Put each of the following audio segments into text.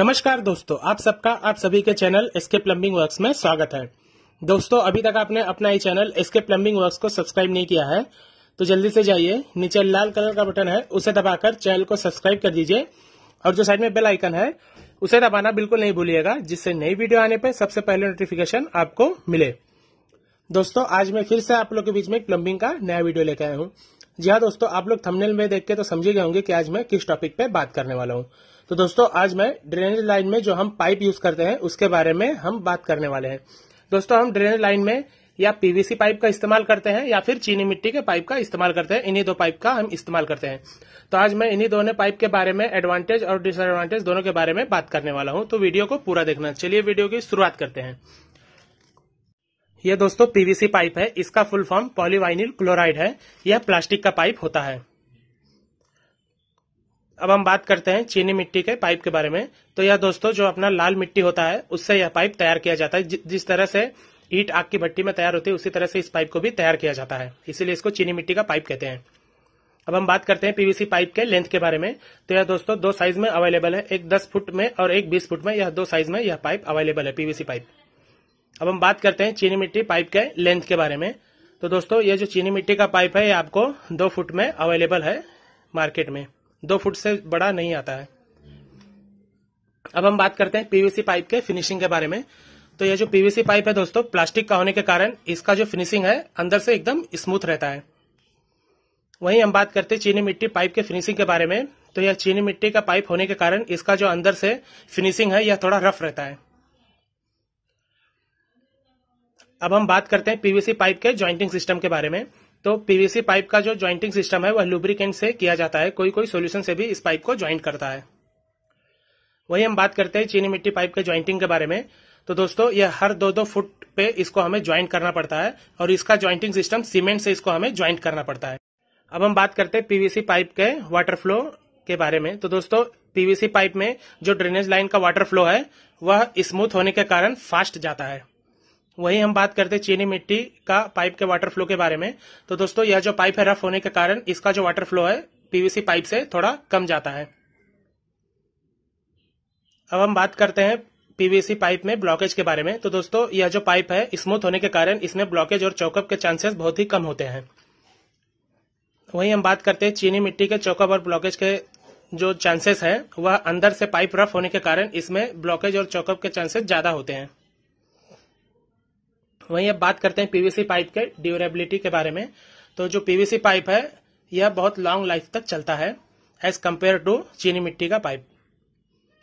नमस्कार दोस्तों आप सबका आप सभी के चैनल एसके प्लम्बिंग वर्क्स में स्वागत है दोस्तों अभी तक आपने अपना ये चैनल एसके प्लम्बिंग वर्क्स को सब्सक्राइब नहीं किया है तो जल्दी से जाइए नीचे लाल कलर का बटन है उसे दबाकर चैनल को सब्सक्राइब कर दीजिए और जो साइड में बेल आइकन है उसे दबाना बिल्कुल नहीं भूलिएगा जिससे नई वीडियो आने पर सबसे पहले नोटिफिकेशन आपको मिले दोस्तों आज मैं फिर से आप लोग के बीच में प्लम्बिंग का नया वीडियो लेकर आया हूँ जी हाँ दोस्तों आप लोग थंबनेल में देख के तो समझे गए होंगे कि आज मैं किस टॉपिक पे बात करने वाला हूँ तो दोस्तों आज मैं ड्रेनेज लाइन में जो हम पाइप यूज करते हैं उसके बारे में हम बात करने वाले हैं दोस्तों हम ड्रेनेज लाइन में या पीवीसी पाइप का इस्तेमाल करते हैं या फिर चीनी मिट्टी के पाइप का इस्तेमाल करते हैं इन्हीं दो पाइप का हम इस्तेमाल करते हैं तो आज मैं इन्हीं दोनों पाइप के बारे में एडवांटेज और डिसएडवांटेज दोनों के बारे में बात करने वाला हूं तो वीडियो को पूरा देखना चलिए वीडियो की शुरुआत करते हैं यह दोस्तों पीवीसी पाइप है इसका फुल फॉर्म पॉलीवाइनिल क्लोराइड है यह प्लास्टिक का पाइप होता है अब हम बात करते हैं चीनी मिट्टी के पाइप के बारे में तो यह दोस्तों जो अपना लाल मिट्टी होता है उससे यह पाइप तैयार किया जाता है जिस तरह से ईट आग की भट्टी में तैयार होती है उसी तरह से इस पाइप को भी तैयार किया जाता है इसीलिए इसको चीनी मिट्टी का पाइप कहते हैं अब हम बात करते हैं पीवीसी पाइप के लेंथ के बारे में तो यह दोस्तों दो साइज में अवेलेबल है एक दस फुट में और एक बीस फुट में यह दो साइज में यह पाइप अवेलेबल है पीवीसी पाइप अब हम बात करते हैं चीनी मिट्टी पाइप के लेंथ के बारे में तो दोस्तों ये जो चीनी मिट्टी का पाइप है ये आपको दो फुट में अवेलेबल है मार्केट में दो फुट से बड़ा नहीं आता है अब हम बात करते हैं पीवीसी पाइप के फिनिशिंग के बारे में तो यह जो पीवीसी पाइप है दोस्तों प्लास्टिक का होने के कारण इसका जो फिनिशिंग है अंदर से एकदम स्मूथ रहता है वहीं हम बात करते हैं चीनी मिट्टी पाइप के फिनिशिंग के बारे में तो यह चीनी मिट्टी का पाइप होने के कारण इसका जो अंदर से फिनिशिंग है यह थोड़ा रफ रहता है अब हम बात करते हैं पीवीसी पाइप के ज्वाइंटिंग सिस्टम के बारे में तो पीवीसी पाइप का जो ज्वाइंटिंग सिस्टम है वह लुब्रिकेंट से किया जाता है कोई कोई सोल्यूशन से भी इस पाइप को ज्वाइंट करता है वही हम बात करते हैं चीनी मिट्टी पाइप के ज्वाइंटिंग के बारे में तो दोस्तों यह हर दो दो फुट पे इसको हमें ज्वाइंट करना पड़ता है और इसका ज्वाइंटिंग सिस्टम सीमेंट से इसको हमें ज्वाइंट करना पड़ता है अब हम बात करते हैं पीवीसी पाइप के वाटर फ्लो के बारे में तो दोस्तों पीवीसी पाइप में जो ड्रेनेज लाइन का वाटर फ्लो है वह स्मूथ होने के कारण फास्ट जाता है वहीं हम बात करते हैं चीनी मिट्टी का पाइप के वाटर फ्लो के बारे में तो दोस्तों यह जो पाइप है रफ होने के कारण इसका जो वाटर फ्लो है पीवीसी पाइप से थोड़ा कम जाता है अब हम बात करते हैं पीवीसी पाइप में ब्लॉकेज के बारे में तो दोस्तों यह जो पाइप है स्मूथ होने के कारण इसमें ब्लॉकेज और चौकअप के चांसेस बहुत ही कम होते हैं वही हम बात करते हैं चीनी मिट्टी के चौकअप और ब्लॉकेज के जो चांसेस है वह अंदर से पाइप रफ होने के कारण इसमें ब्लॉकेज और चौकअप के चांसेस ज्यादा होते हैं वहीं अब बात करते हैं पीवीसी पाइप के ड्यूरेबिलिटी के बारे में तो जो पीवीसी पाइप है यह बहुत लॉन्ग लाइफ तक चलता है एज कम्पेयर टू चीनी मिट्टी का पाइप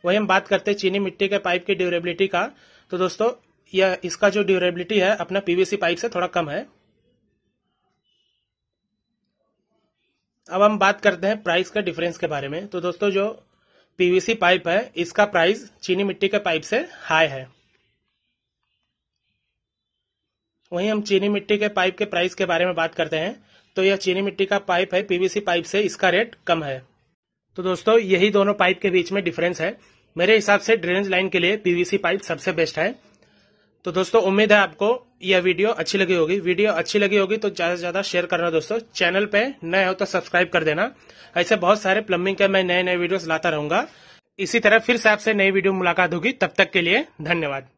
वही हम बात करते हैं चीनी मिट्टी के पाइप की ड्यूरेबिलिटी का तो दोस्तों यह इसका जो ड्यूरेबिलिटी है अपना पीवीसी पाइप से थोड़ा कम है अब हम बात करते हैं प्राइस का डिफरेंस के बारे में तो दोस्तों जो पीवीसी पाइप है इसका प्राइस चीनी मिट्टी के पाइप से हाई है वहीं हम चीनी मिट्टी के पाइप के प्राइस के बारे में बात करते हैं तो यह चीनी मिट्टी का पाइप है पीवीसी पाइप से इसका रेट कम है तो दोस्तों यही दोनों पाइप के बीच में डिफरेंस है मेरे हिसाब से ड्रेनेज लाइन के लिए पीवीसी पाइप सबसे बेस्ट है तो दोस्तों उम्मीद है आपको यह वीडियो अच्छी लगी होगी वीडियो अच्छी लगी होगी तो ज्यादा से ज्यादा शेयर करना दोस्तों चैनल पे नए हो तो सब्सक्राइब कर देना ऐसे बहुत सारे प्लम्बिंग के मैं नए नए वीडियोस लाता रहूंगा इसी तरह फिर से आपसे नई वीडियो मुलाकात होगी तब तक के लिए धन्यवाद